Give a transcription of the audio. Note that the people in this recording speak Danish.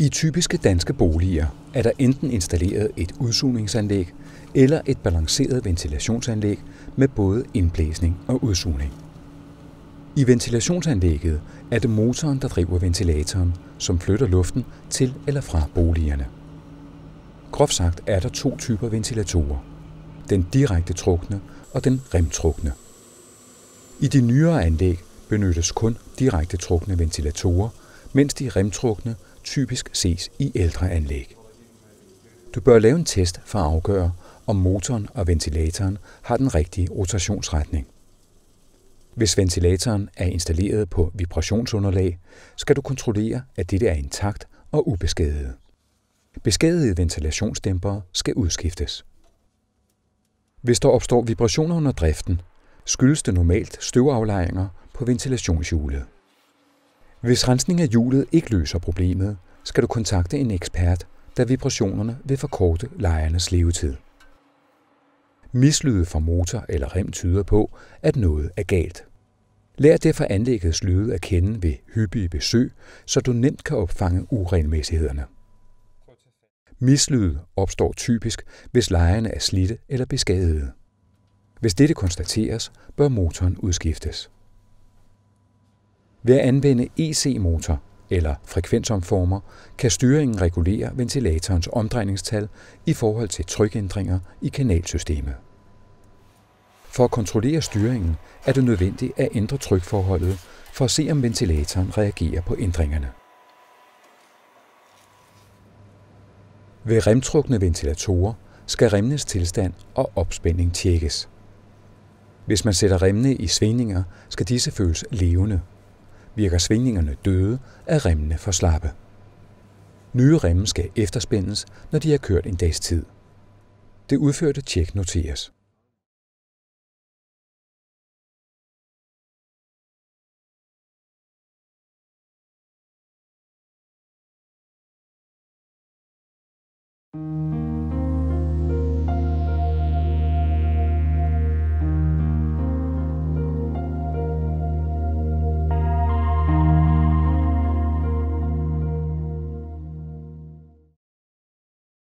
I typiske danske boliger er der enten installeret et udsugningsanlæg eller et balanceret ventilationsanlæg med både indblæsning og udsugning. I ventilationsanlægget er det motoren, der driver ventilatoren, som flytter luften til eller fra boligerne. Groft sagt er der to typer ventilatorer. Den direkte trukne og den remtrukne. I de nyere anlæg benyttes kun direkte trukne ventilatorer, mens de remtrukne typisk ses i ældre anlæg. Du bør lave en test for at afgøre, om motoren og ventilatoren har den rigtige rotationsretning. Hvis ventilatoren er installeret på vibrationsunderlag, skal du kontrollere, at dette er intakt og ubeskadiget. Beskadigede ventilationsdæmpere skal udskiftes. Hvis der opstår vibrationer under driften, skyldes det normalt støvaflejringer på ventilationshjulet. Hvis rensning af hjulet ikke løser problemet, skal du kontakte en ekspert, da vibrationerne vil forkorte lejernes levetid. Mislyde fra motor eller rem tyder på, at noget er galt. Lær derfor anlæggets lyde at kende ved hyppige besøg, så du nemt kan opfange uregelmæssighederne. Mislyde opstår typisk, hvis lejerne er slidte eller beskadigede. Hvis dette konstateres, bør motoren udskiftes. Ved at anvende EC-motor eller frekvensomformer kan styringen regulere ventilatorens omdrejningstal i forhold til trykændringer i kanalsystemet. For at kontrollere styringen er det nødvendigt at ændre trykforholdet for at se, om ventilatoren reagerer på ændringerne. Ved remtrukne ventilatorer skal remnes tilstand og opspænding tjekkes. Hvis man sætter remne i svingninger, skal disse føles levende virker svingningerne døde, er remmene for slappe. Nye remme skal efterspændes, når de har kørt en dags tid. Det udførte tjek noteres.